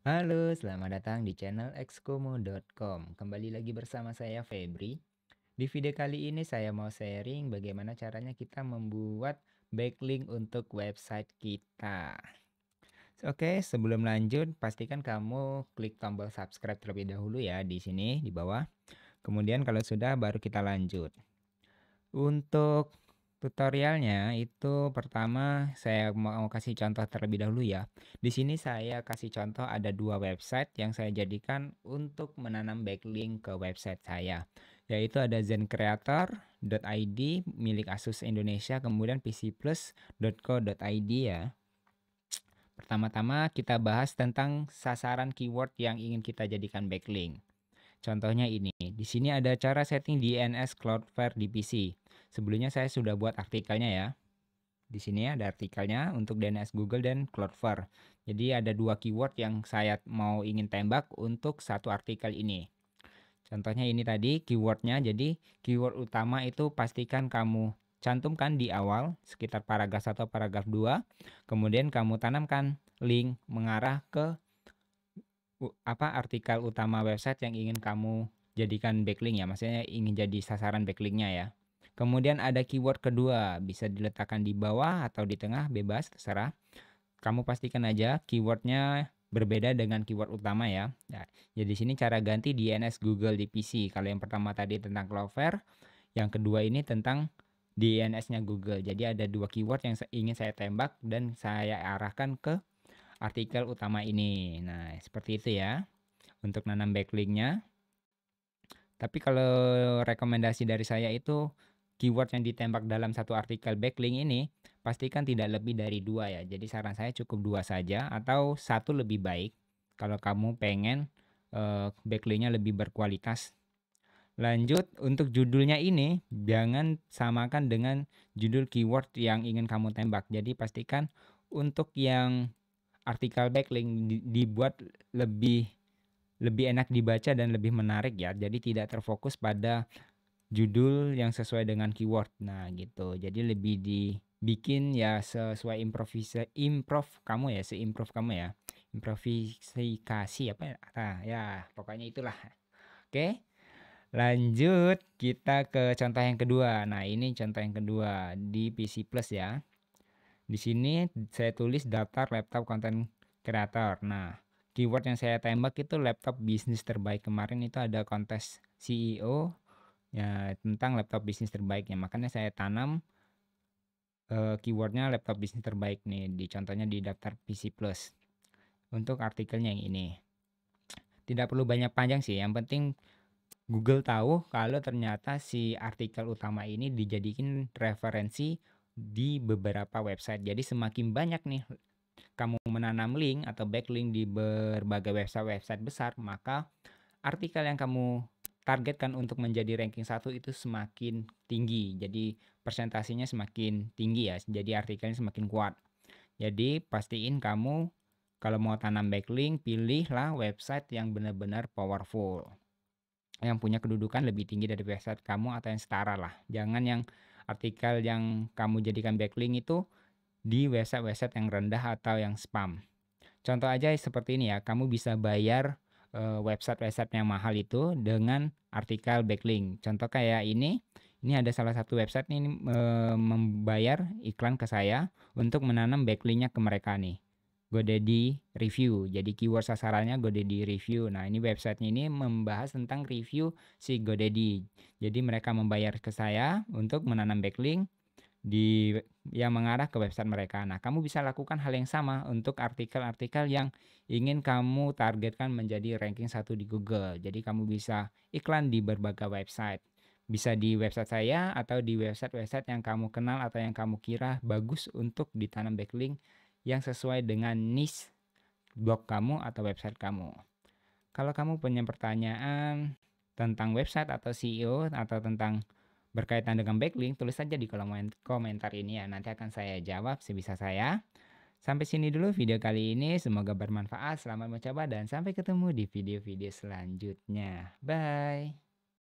Halo, selamat datang di channel exkomo.com. Kembali lagi bersama saya Febri. Di video kali ini saya mau sharing bagaimana caranya kita membuat backlink untuk website kita. Oke, sebelum lanjut pastikan kamu klik tombol subscribe terlebih dahulu ya di sini di bawah. Kemudian kalau sudah baru kita lanjut. Untuk Tutorialnya itu pertama saya mau kasih contoh terlebih dahulu ya. Di sini saya kasih contoh ada dua website yang saya jadikan untuk menanam backlink ke website saya. Yaitu ada zencreator.id milik Asus Indonesia kemudian pcplus.co.id ya. Pertama-tama kita bahas tentang sasaran keyword yang ingin kita jadikan backlink. Contohnya ini, di sini ada cara setting DNS Cloudflare di PC. Sebelumnya saya sudah buat artikelnya ya. Di sini ada artikelnya untuk DNS Google dan Cloudflare. Jadi ada dua keyword yang saya mau ingin tembak untuk satu artikel ini. Contohnya ini tadi keywordnya. Jadi keyword utama itu pastikan kamu cantumkan di awal sekitar paragraf 1 paragraf 2. Kemudian kamu tanamkan link mengarah ke apa artikel utama website yang ingin kamu jadikan backlink ya maksudnya ingin jadi sasaran backlinknya ya Kemudian ada keyword kedua, bisa diletakkan di bawah atau di tengah, bebas, terserah. Kamu pastikan aja keywordnya berbeda dengan keyword utama ya. Nah, ya, jadi ya sini cara ganti DNS Google di PC. Kalau yang pertama tadi tentang Clover yang kedua ini tentang DNS-nya Google. Jadi ada dua keyword yang ingin saya tembak dan saya arahkan ke artikel utama ini. Nah, seperti itu ya untuk nanam backlinknya. Tapi kalau rekomendasi dari saya itu keyword yang ditembak dalam satu artikel backlink ini pastikan tidak lebih dari dua ya. Jadi saran saya cukup dua saja atau satu lebih baik kalau kamu pengen uh, backlinknya lebih berkualitas. Lanjut untuk judulnya ini jangan samakan dengan judul keyword yang ingin kamu tembak. Jadi pastikan untuk yang artikel backlink dibuat lebih lebih enak dibaca dan lebih menarik ya. Jadi tidak terfokus pada judul yang sesuai dengan keyword. Nah, gitu. Jadi lebih dibikin ya sesuai improvisa improv kamu ya, improv kamu ya. Improvisasi apa ya? Nah, ya, pokoknya itulah. Oke. Lanjut kita ke contoh yang kedua. Nah, ini contoh yang kedua di PC Plus ya. Di sini saya tulis daftar laptop konten kreator. Nah, keyword yang saya tembak itu laptop bisnis terbaik kemarin itu ada kontes CEO ya tentang laptop bisnis terbaiknya makanya saya tanam uh, keywordnya laptop bisnis terbaik nih di contohnya di daftar PC Plus untuk artikelnya yang ini tidak perlu banyak panjang sih yang penting Google tahu kalau ternyata si artikel utama ini dijadikan referensi di beberapa website jadi semakin banyak nih kamu menanam link atau backlink di berbagai website-website besar maka artikel yang kamu targetkan untuk menjadi ranking satu itu semakin tinggi. Jadi persentasinya semakin tinggi ya. Jadi artikelnya semakin kuat. Jadi pastiin kamu kalau mau tanam backlink pilihlah website yang benar-benar powerful. Yang punya kedudukan lebih tinggi dari website kamu atau yang setara lah. Jangan yang artikel yang kamu jadikan backlink itu di website-website yang rendah atau yang spam. Contoh aja seperti ini ya, kamu bisa bayar Eh, website-website yang mahal itu dengan artikel backlink. Contoh kayak ini, ini ada salah satu website ini e, membayar iklan ke saya untuk menanam backlinknya ke mereka nih. Godaddy review. Jadi keyword sasarannya Godaddy review. Nah ini websitenya ini membahas tentang review si Godaddy. Jadi mereka membayar ke saya untuk menanam backlink di yang mengarah ke website mereka. Nah, kamu bisa lakukan hal yang sama untuk artikel-artikel yang ingin kamu targetkan menjadi ranking satu di Google. Jadi kamu bisa iklan di berbagai website. Bisa di website saya atau di website-website yang kamu kenal atau yang kamu kira bagus untuk ditanam backlink yang sesuai dengan niche blog kamu atau website kamu. Kalau kamu punya pertanyaan tentang website atau CEO atau tentang berkaitan dengan backlink, tulis saja di kolom komentar ini ya. Nanti akan saya jawab sebisa saya. Sampai sini dulu video kali ini. Semoga bermanfaat. Selamat mencoba dan sampai ketemu di video-video selanjutnya. Bye.